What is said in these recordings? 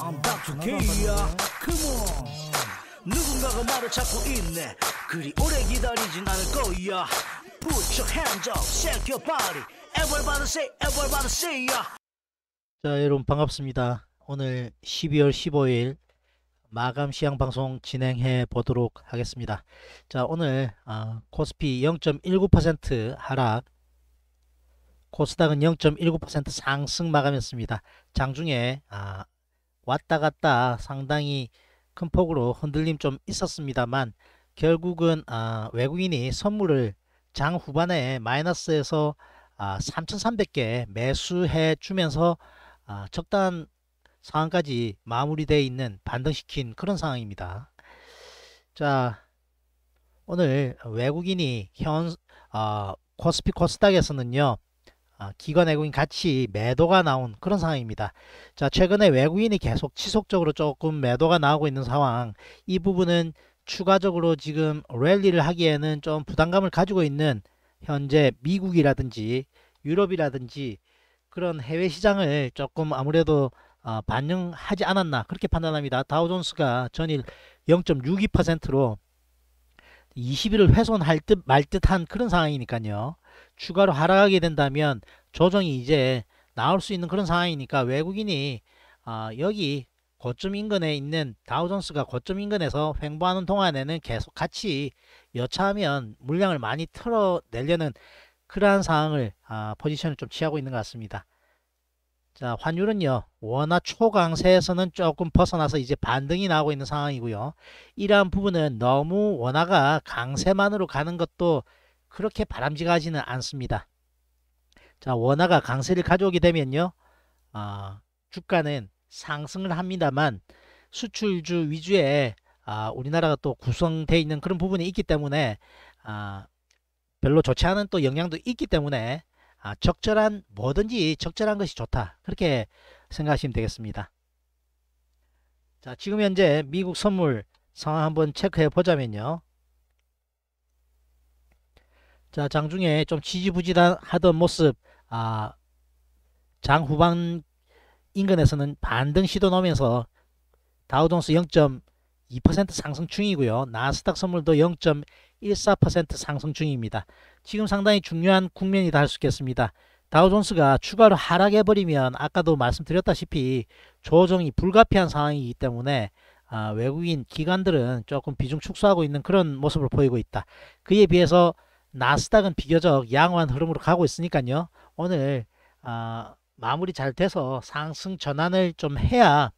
I'm back to K야 Come on 누군가가 말을 찾고 있네 그리 오래 기다리진 않을 거야 Put your hands up, shake your body Everybody say, everybody say ya 자 여러분 반갑습니다 오늘 12월 15일 마감 시향 방송 진행해 보도록 하겠습니다. 자, 오늘 어, 코스피 0.19% 하락, 코스닥은 0.19% 상승 마감했습니다. 장중에 아, 왔다 갔다 상당히 큰 폭으로 흔들림 좀 있었습니다만 결국은 아, 외국인이 선물을 장 후반에 마이너스에서 아, 3,300개 매수해 주면서 아, 적당한 상황까지 마무리되어 있는 반등시킨 그런 상황입니다. 자 오늘 외국인이 현 아, 코스피 코스닥에서는요 아, 기관 외국인 같이 매도가 나온 그런 상황입니다. 자 최근에 외국인이 계속 지속적으로 조금 매도가 나오고 있는 상황 이 부분은 추가적으로 지금 랠리를 하기에는 좀 부담감을 가지고 있는 현재 미국이라든지 유럽이라든지 그런 해외 시장을 조금 아무래도 아, 반영하지 않았나 그렇게 판단합니다. 다우존스가 전일 0.62%로 20일을 훼손할 듯 말 듯한 그런 상황이니까요. 추가로 하락하게 된다면 조정이 이제 나올 수 있는 그런 상황이니까 외국인이 어, 여기 고점 인근에 있는 다우존스가 고점 인근에서 횡보하는 동안에는 계속 같이 여차하면 물량을 많이 틀어내려는 그러한 상황을 아, 포지션을 좀 취하고 있는 것 같습니다. 자 환율은요 워낙 초강세에서는 조금 벗어나서 이제 반등이 나오고 있는 상황이고요. 이러한 부분은 너무 원화가 강세만으로 가는 것도 그렇게 바람직하지는 않습니다. 자 원화가 강세를 가져오게 되면요. 아, 주가는 상승을 합니다만 수출주 위주의 아, 우리나라가 또 구성되어 있는 그런 부분이 있기 때문에 아, 별로 좋지 않은 또 영향도 있기 때문에 아, 적절한 뭐든지 적절한 것이 좋다 그렇게 생각하시면 되겠습니다. 자 지금 현재 미국 선물 상황 한번 체크해 보자면요. 자 장중에 좀 지지부진하던 모습 아, 장 후반 인근에서는 반등 시도 넣으면서 다우존스 0.2% 상승 중이고요. 나스닥 선물도 0.14% 상승 중입니다. 지금 상당히 중요한 국면이다 할 수 있겠습니다. 다우존스가 추가로 하락해버리면 아까도 말씀드렸다시피 조정이 불가피한 상황이기 때문에 아, 외국인 기관들은 조금 비중 축소하고 있는 그런 모습을 보이고 있다. 그에 비해서 나스닥은 비교적 양호한 흐름으로 가고 있으니까요. 오늘 어, 마무리 잘 돼서 상승 전환을 좀 해야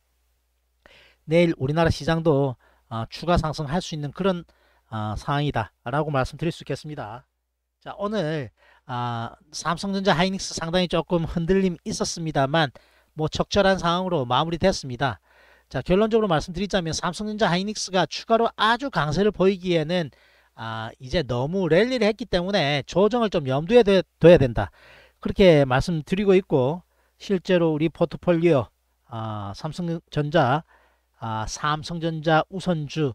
내일 우리나라 시장도 어, 추가 상승할 수 있는 그런 어, 아, 상황이다 라고 말씀드릴 수 있겠습니다. 자 오늘 아, 삼성전자 하이닉스 상당히 조금 흔들림 있었습니다만 뭐 적절한 상황으로 마무리됐습니다. 자 결론적으로 말씀드리자면 삼성전자 하이닉스가 추가로 아주 강세를 보이기에는 아 이제 너무 랠리를 했기 때문에 조정을 좀 염두에 둬, 야 된다. 그렇게 말씀드리고 있고 실제로 우리 포트폴리오 아, 삼성전자, 아, 삼성전자 우선주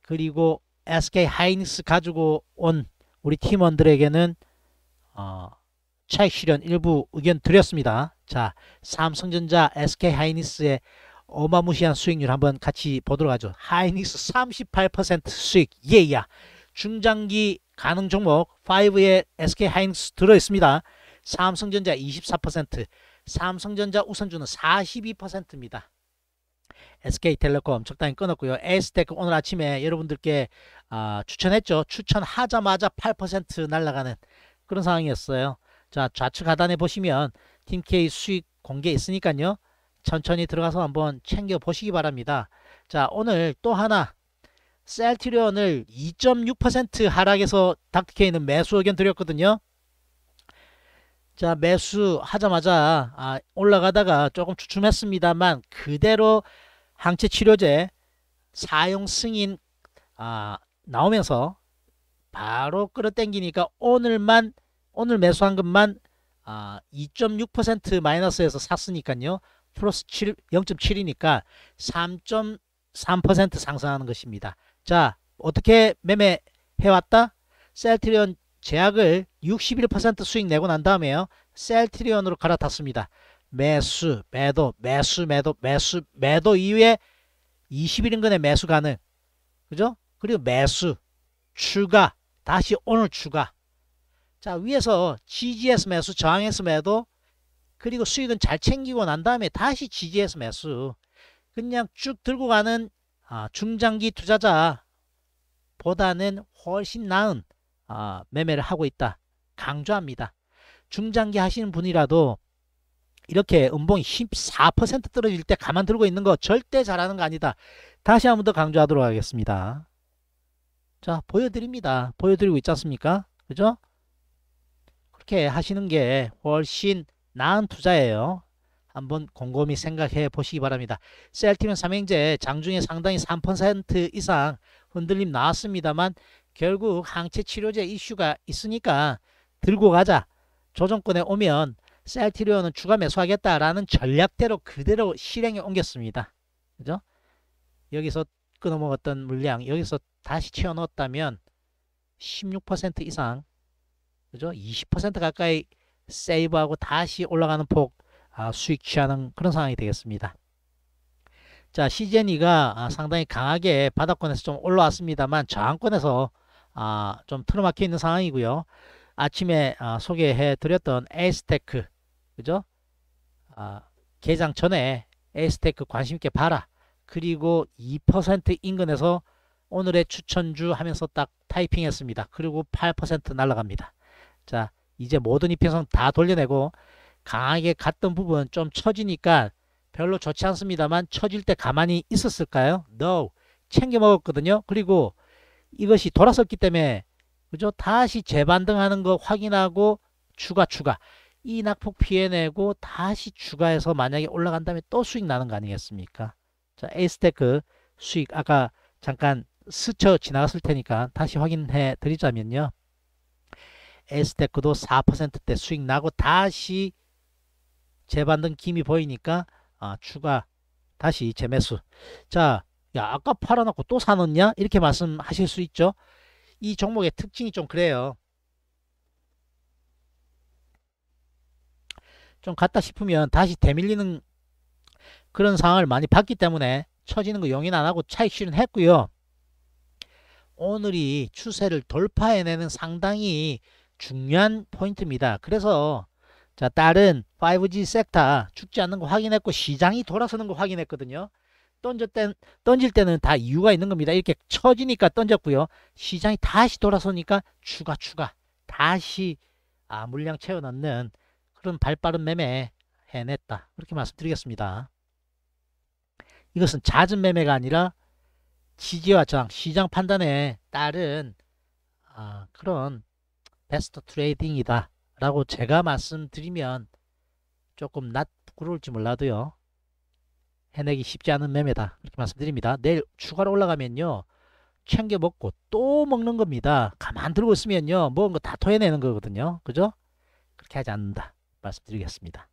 그리고 SK 하이닉스 가지고 온 우리 팀원들에게는 어, 차익 실현 일부 의견 드렸습니다. 자, 삼성전자 SK 하이닉스의 어마무시한 수익률 한번 같이 보도록 하죠. 하이닉스 38% 수익 예야. 예. 중장기 가능 종목 5에 SK하이닉스 들어있습니다. 삼성전자 24%, 삼성전자 우선주는 42%입니다. SK텔레콤 적당히 끊었고요. 에스테크 오늘 아침에 여러분들께 어, 추천했죠. 추천하자마자 8% 날아가는 그런 상황이었어요. 자 좌측 하단에 보시면 팀K 수익 공개 있으니까요. 천천히 들어가서 한번 챙겨보시기 바랍니다. 자 오늘 또 하나 셀트리온을 2.6% 하락해서 닥터케이는 매수 의견 드렸거든요. 자 매수 하자마자 아, 올라가다가 조금 주춤했습니다만 그대로 항체 치료제 사용 승인 아, 나오면서 바로 끌어당기니까 오늘만 오늘 매수한 것만 아, 2.6% 마이너스에서 샀으니까요. 플러스 0.7이니까 3.3% 상승하는 것입니다. 자 어떻게 매매해왔다? 셀트리온 제약을 61% 수익 내고 난 다음에요. 셀트리온으로 갈아탔습니다. 매수, 매도, 매수, 매도, 매수, 매도 이후에 2 1 인근의 매수 가능. 그죠? 그리고 매수, 추가, 다시 오늘 추가. 자, 위에서 지지에서 매수, 저항S 매도, 그리고 수익은 잘 챙기고 난 다음에 다시 지지에서 매수. 그냥 쭉 들고 가는 아, 중장기 투자자보다는 훨씬 나은 아, 매매를 하고 있다. 강조합니다. 중장기 하시는 분이라도 이렇게 음봉이 14% 떨어질 때 가만들고 있는 거 절대 잘하는 거 아니다. 다시 한 번 더 강조하도록 하겠습니다. 자 보여드립니다. 보여드리고 있지 않습니까? 그죠? 그렇게 하시는 게 훨씬 나은 투자예요. 한번 곰곰이 생각해 보시기 바랍니다. 셀티면 삼행제 장중에 상당히 3% 이상 흔들림 나왔습니다만 결국 항체 치료제 이슈가 있으니까 들고 가자. 조정권에 오면 셀티리온은 추가 매수하겠다라는 전략대로 그대로 실행에 옮겼습니다. 그죠? 여기서 끊어먹었던 물량 여기서 다시 채워 넣었다면 16% 이상 그죠? 20% 가까이 세이브하고 다시 올라가는 폭 아, 수익 취하는 그런 상황이 되겠습니다. 자, 시제니가 아, 상당히 강하게 바닥권에서 좀 올라왔습니다만 저항권에서 아, 좀 틀어막혀 있는 상황이고요. 아침에 소개해 드렸던 에스테크 그죠? 개장 전에 에스테크 관심있게 봐라. 그리고 2% 인근에서 오늘의 추천주 하면서 딱 타이핑했습니다. 그리고 8% 날라갑니다. 자, 이제 모든 이평선 다 돌려내고 강하게 갔던 부분 좀 처지니까 별로 좋지 않습니다만 처질 때 가만히 있었을까요? No. 챙겨 먹었거든요. 그리고 이것이 돌아섰기 때문에 그죠? 다시 재반등하는 거 확인하고 추가 추가 이 낙폭 피해내고 다시 추가해서 만약에 올라간다면 또 수익 나는 거 아니겠습니까? 자, 에이스테크 수익 아까 잠깐 스쳐 지나갔을 테니까 다시 확인해 드리자면요. 에스테크도 4%대 수익 나고 다시 재반등 김이 보이니까 아, 추가 다시 재매수 자야 아까 팔아놓고 또사놓냐 이렇게 말씀하실 수 있죠 이 종목의 특징이 좀 그래요 좀 갔다 싶으면 다시 대밀리는 그런 상황을 많이 봤기 때문에 처지는 거 용인 안하고 차익 실현했고요 오늘이 추세를 돌파해내는 상당히 중요한 포인트입니다 그래서 자, 딸은 5G 섹터 죽지 않는 거 확인했고 시장이 돌아서는 거 확인했거든요. 던질, 땐, 던질 때는 다 이유가 있는 겁니다. 이렇게 처지니까 던졌고요. 시장이 다시 돌아서니까 추가 추가 다시 아, 물량 채워넣는 그런 발빠른 매매 해냈다. 그렇게 말씀드리겠습니다. 이것은 잦은 매매가 아니라 지지와 저항, 시장 판단에 따른 아, 그런 베스트 트레이딩이다. 라고 제가 말씀드리면 조금 낯부러울지 몰라도요. 해내기 쉽지 않은 매매다. 이렇게 말씀드립니다. 내일 추가로 올라가면요. 챙겨 먹고 또 먹는 겁니다. 가만 들고 있으면요. 먹은 거 다 토해내는 거거든요. 그죠? 그렇게 하지 않는다. 말씀드리겠습니다.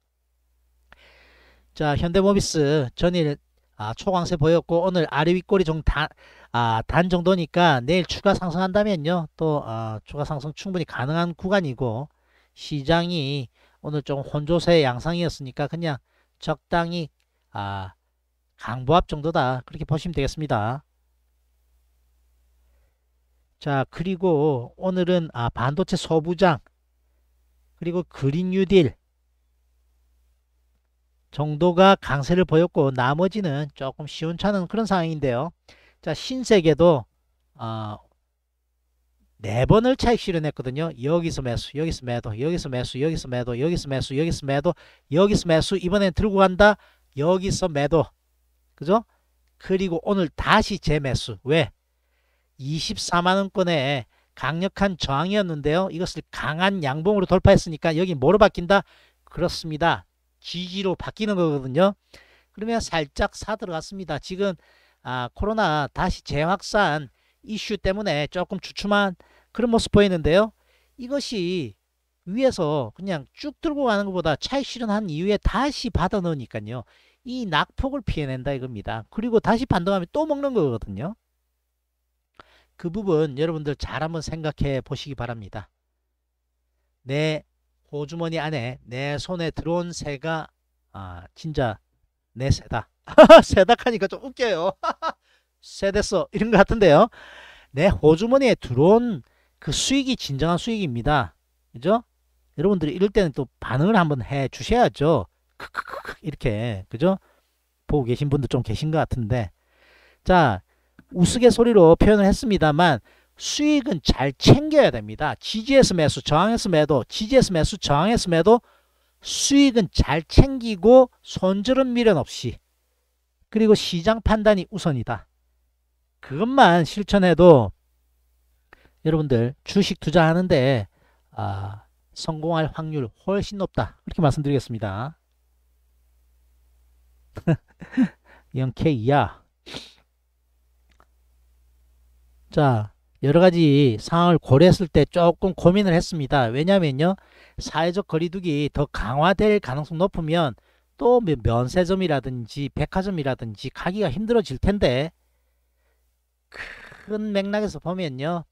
자, 현대모비스 전일 아, 초강세 보였고 오늘 아래 윗골이 좀단 아, 단 정도니까 내일 추가 상승한다면요. 또 아, 추가 상승 충분히 가능한 구간이고 시장이 오늘 좀 혼조세 양상이었으니까 그냥 적당히 아 강보합 정도다 그렇게 보시면 되겠습니다. 자 그리고 오늘은 아 반도체 소부장 그리고 그린 뉴딜 정도가 강세를 보였고 나머지는 조금 시원찮은 그런 상황인데요. 자 신세계도 어, 네 번을 차익 실현했거든요. 여기서 매수, 여기서 매도, 여기서 매수, 여기서 매도, 여기서 매수, 여기서 매도, 여기서 매수. 이번엔 들고 간다. 여기서 매도. 그죠? 그리고 오늘 다시 재매수. 왜? 24만원권에 강력한 저항이었는데요. 이것을 강한 양봉으로 돌파했으니까 여기 뭐로 바뀐다? 그렇습니다. 지지로 바뀌는 거거든요. 그러면 살짝 사 들어갔습니다. 지금 아, 코로나 다시 재확산 이슈 때문에 조금 주춤한 그런 모습 보이는데요. 이것이 위에서 그냥 쭉 들고 가는 것보다 차익 실현한 이후에 다시 받아 넣으니까요. 이 낙폭을 피해낸다 이겁니다. 그리고 다시 반등하면 또 먹는 거거든요. 그 부분 여러분들 잘 한번 생각해 보시기 바랍니다. 내 호주머니 안에 내 손에 들어온 새가 아 진짜 내 새다. 새다 하니까 좀 웃겨요. 세대서 이런 것 같은데요. 내 네, 호주머니에 들어온 그 수익이 진정한 수익입니다. 그죠? 여러분들이 이럴 때는 또 반응을 한번 해 주셔야죠. 크크크크 이렇게 그죠? 보고 계신 분들 좀 계신 것 같은데 자 우스갯소리로 표현을 했습니다만 수익은 잘 챙겨야 됩니다. 지지에서 매수 저항에서 매도 지지에서 매수 저항에서 매도 수익은 잘 챙기고 손절은 미련 없이 그리고 시장 판단이 우선이다. 그것만 실천해도 여러분들 주식 투자하는데 아, 성공할 확률 훨씬 높다. 이렇게 말씀드리겠습니다. 0K 야자 여러가지 상황을 고려했을 때 조금 고민을 했습니다. 왜냐면요. 사회적 거리두기 더 강화될 가능성 높으면 또 면세점이라든지 백화점이라든지 가기가 힘들어질 텐데 큰 맥락에서 보면요.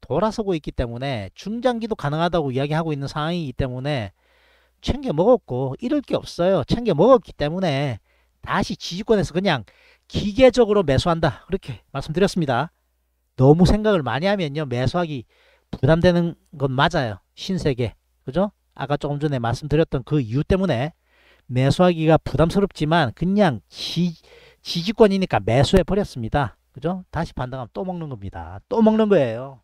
돌아서고 있기 때문에 중장기도 가능하다고 이야기하고 있는 상황이기 때문에 챙겨 먹었고 이럴 게 없어요. 챙겨 먹었기 때문에 다시 지지권에서 그냥 기계적으로 매수한다. 그렇게 말씀드렸습니다. 너무 생각을 많이 하면요. 매수하기 부담되는 건 맞아요. 신세계. 그죠? 아까 조금 전에 말씀드렸던 그 이유 때문에 매수하기가 부담스럽지만 그냥 지, 지지권이니까 매수해 버렸습니다. 그죠? 다시 반등하면 또 먹는 겁니다. 또 먹는 거예요.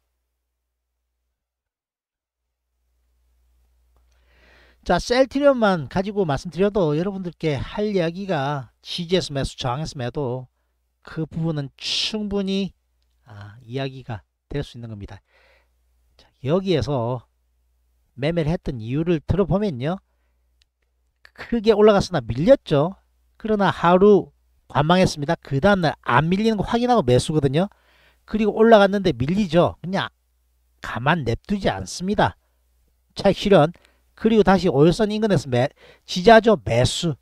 자, 셀트리온만 가지고 말씀드려도 여러분들께 할 이야기가 지지에서 매수, 저항에서 매도 그 부분은 충분히 아, 이야기가 될 수 있는 겁니다. 자, 여기에서 매매를 했던 이유를 들어보면요. 크게 올라갔으나 밀렸죠. 그러나 하루 관망했습니다. 그 다음날 안 밀리는 거 확인하고 매수거든요. 그리고 올라갔는데 밀리죠. 그냥 가만 냅두지 않습니다. 차익 실현 그리고 다시 오일선 인근에서 매, 지자죠 매수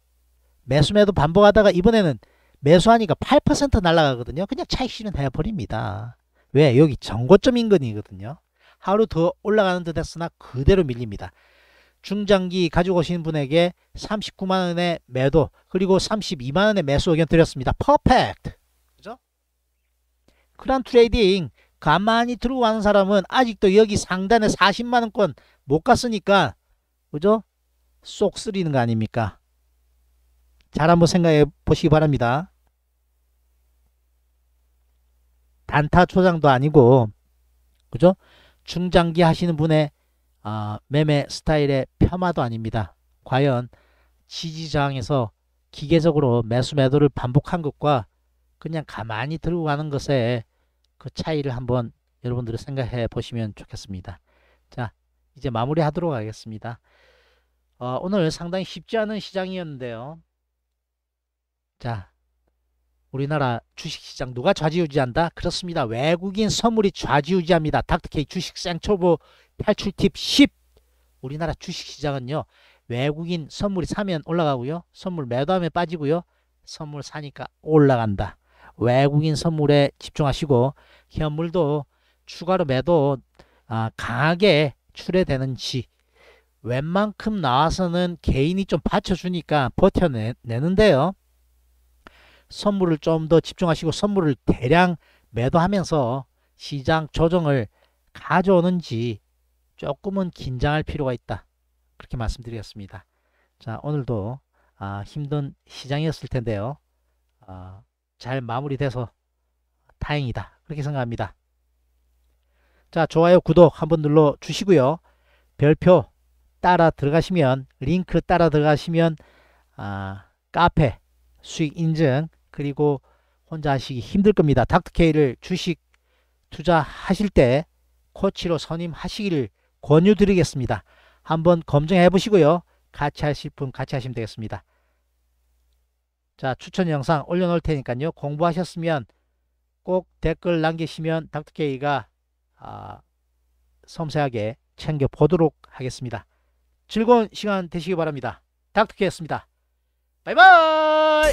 매수매도 반복하다가 이번에는 매수하니까 8% 날아가거든요. 그냥 차익 실현해버립니다. 왜? 여기 정고점 인근이거든요. 하루 더 올라가는 듯 했으나 그대로 밀립니다. 중장기 가지고 오신 분에게 39만원의 매도 그리고 32만원의 매수 의견 드렸습니다. 퍼펙트! 그죠? 크란 트레이딩 가만히 들어가는 사람은 아직도 여기 상단에 40만원권 못 갔으니까 그죠? 쏙 쓰리는 거 아닙니까? 잘 한번 생각해 보시기 바랍니다. 단타 초장도 아니고 그죠? 중장기 하시는 분의 아, 매매 스타일의 폄하도 아닙니다. 과연 지지항에서 기계적으로 매수 매도를 반복한 것과 그냥 가만히 들고 가는 것에그 차이를 한번 여러분들이 생각해 보시면 좋겠습니다. 자 이제 마무리 하도록 하겠습니다. 어, 오늘 상당히 쉽지 않은 시장이었는데요. 자 우리나라 주식시장 누가 좌지우지한다? 그렇습니다. 외국인 선물이 좌지우지합니다. 닥터케이 주식 생초보 탈출 팁 10. 우리나라 주식시장은요. 외국인 선물이 사면 올라가고요. 선물 매도하면 빠지고요. 선물 사니까 올라간다. 외국인 선물에 집중하시고 현물도 추가로 매도 아, 강하게 출해되는지 웬만큼 나와서는 개인이 좀 받쳐주니까 버텨내는데요. 선물을 좀 더 집중하시고 선물을 대량 매도하면서 시장 조정을 가져오는지 조금은 긴장할 필요가 있다. 그렇게 말씀드렸습니다 자, 오늘도 아, 힘든 시장이었을 텐데요. 아, 잘 마무리돼서 다행이다. 그렇게 생각합니다. 자, 좋아요, 구독 한번 눌러 주시고요. 별표 따라 들어가시면 링크 따라 들어가시면 아, 카페 수익 인증 그리고 혼자 하시기 힘들 겁니다. 닥터케이를 주식 투자하실 때 코치로 선임하시기를 권유드리겠습니다. 한번 검증해 보시고요. 같이 하실 분 같이 하시면 되겠습니다. 자 추천 영상 올려놓을 테니까요. 공부하셨으면 꼭 댓글 남기시면 닥터케이가 아, 섬세하게 챙겨보도록 하겠습니다. 즐거운 시간 되시기 바랍니다. 닥터케이였습니다. 바이바이!